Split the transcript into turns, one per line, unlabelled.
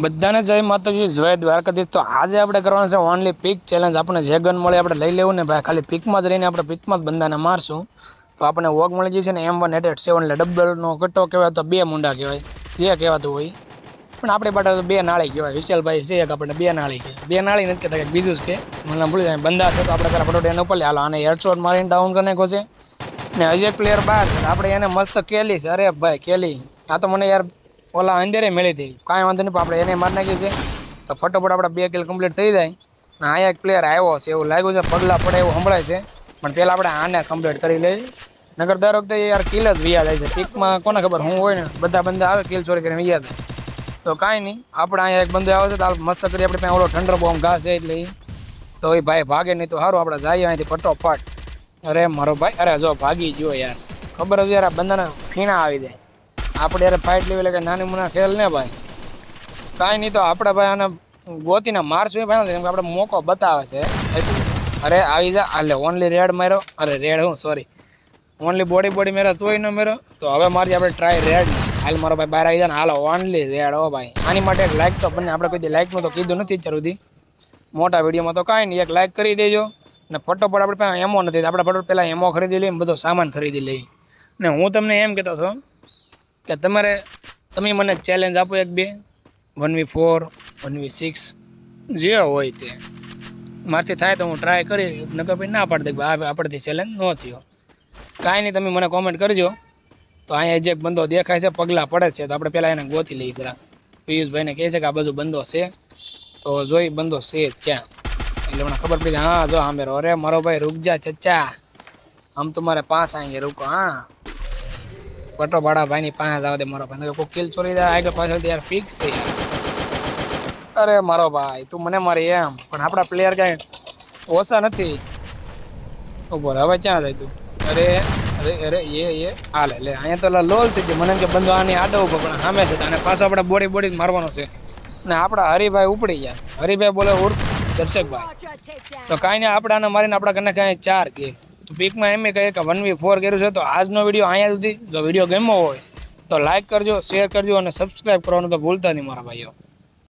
બધાને જય માતાજી જય દ્વારકાધીશ તો આજે આપણે કરવાનું છે ઓનલી પીક ચેલેન્જ આપણને જે ગન મળે આપણે લઈ લેવું ને ભાઈ ખાલી પીકમાં જ રહીને આપણે પીકમાં જ બંધાને મારશું તો આપણે વોગ મળી જશે ને એમ વન એટ એટ સેવન એટલે ડબલનો કટ્ટો કહેવાય તો બે મુંડા કહેવાય જે કહેવાતું હોય પણ આપણી પાસે બે નાળી કહેવાય વિશાલભાઈ છે એક આપણને બે નાળી કહે બે નાળી નથી કહેતા બીજું જ કે મને ભૂલી જાય બંદા છે તો આપણે તારા ફટોટ એને ઉપર હાલો અને હેડશોટ મારીને ડાઉન કરીને કહો છે ને હજી એક પ્લેયર બહાર આપણે એને મસ્ત કેલી છે અરે ભાઈ કેલી આ તો મને યાર ઓલા અંદરે મેળી દઈ કાંઈ વાંધો નહીં આપણે એને મારી નાખીએ છીએ તો ફટોફટ આપણા બે કિલ કમ્પ્લીટ થઈ જાય અને આ એક પ્લેયર આવ્યો છે એવું લાગ્યું છે પગલાં પડે એવું સંભળાય છે પણ પહેલાં આપણે આને કમ્પ્લીટ કરી લઈએ નગર દર વખતે યાર કિલ જ વ્યા જાય છે પીકમાં કોને ખબર હું હોય ને બધા બંધ આવે કિલ ચોરી કરીને વ્યા જાય તો કાંઈ નહીં આપણે અહીંયા એક બંદો આવે છે તો મસ્ત કરી આપણે ત્યાં ઓળો ઠંડર બોમ્બ ઘા છે એટલે તો એ ભાઈ ભાગે નહીં તો સારું આપણે જઈએ અહીંથી ફટોફટ અરે મારો ભાઈ અરે જો ભાગી ગયો યાર ખબર જ યાર આ બંધાના ફીણા આવી જાય આપણે અરે ફાઇટ લેવી એટલે નાની મુના ખેલ ને ભાઈ કાંઈ નહીં તો આપણે ભાઈ આને ગોતીને મારશું એ ભાઈ કેમ કે આપણે મોકો બતાવે છે અરે આવી જા એટલે ઓનલી રેડ માર્યો અરે રેડ હું સોરી ઓનલી બોડી બોડી મેરો તોય ન મેરો તો હવે મારી આપણે ટ્રાય રેડ હાલ મારો ભાઈ બહાર આવી જાય ને હાલો ઓનલી રેડ હો ભાઈ આની માટે એક લાઇક તો બંને આપણે કોઈ લાઇકનું તો કીધું નથી અત્યાર મોટા વિડીયોમાં તો કાંઈ નહીં એક લાઇક કરી દેજો ને ફટોફટ આપણે એમો નથી આપણે ફટોફટ પહેલાં એમો ખરીદી લઈએ બધો સામાન ખરીદી લઈએ ને હું તમને એમ કહેતો હતો કે તમારે તમે મને ચેલેન્જ આપો એક બે one V four one V six જે હોય તે મારથી થાય તો હું ટ્રાય કરી નકર પછી ના પાડી દે આ આપણથી ચેલેન્જ ન થયો કાંઈ નહીં તમે મને કોમેન્ટ કરજો તો અહીંયા જે બંદો દેખાય છે પગલાં પડે છે તો આપણે પહેલાં એને ગોતી લઈએ જરા પિયુષભાઈને કહે છે કે આ બાજુ બંદો છે તો જોઈ બંદો છે ત્યાં એટલે મને ખબર પડી હા જો હા મેરો અરે મારો ભાઈ રૂક ચચ્ચા આમ તો મારે પાંચ અહીંયા રૂકો હા કટો ભાડા ભાઈની પાસે જવા દે મારો ભાઈ કોઈ કિલ ચોરી જાય આગળ પાછળ યાર ફિક્સ છે અરે મારો ભાઈ તું મને મારી એમ પણ આપણા પ્લેયર કાંઈ ઓછા નથી ઉપર હવે ક્યાં જાય તું અરે અરે અરે એ એ આ લે અહીંયા તો લોલ થઈ ગયો મને કે બંધો આની આડો ઉભો પણ સામે છે અને પાછો આપણે બોડી બોડી મારવાનો છે ને આપણા હરિભાઈ ઉપડી ગયા હરિભાઈ બોલે ઉર્ફ દર્શકભાઈ તો કાંઈ નહીં આપણે આને મારીને આપણા ઘરને કાંઈ ચાર કે પીકમાં એમ કહે કે વન વી ફોર કર્યું છે તો આજનો વિડીયો અહીંયા સુધી જો વિડીયો ગમ્યો હોય તો લાઇક કરજો શેર કરજો અને સબસ્ક્રાઈબ કરવાનું તો ભૂલતા નહીં મારા ભાઈઓ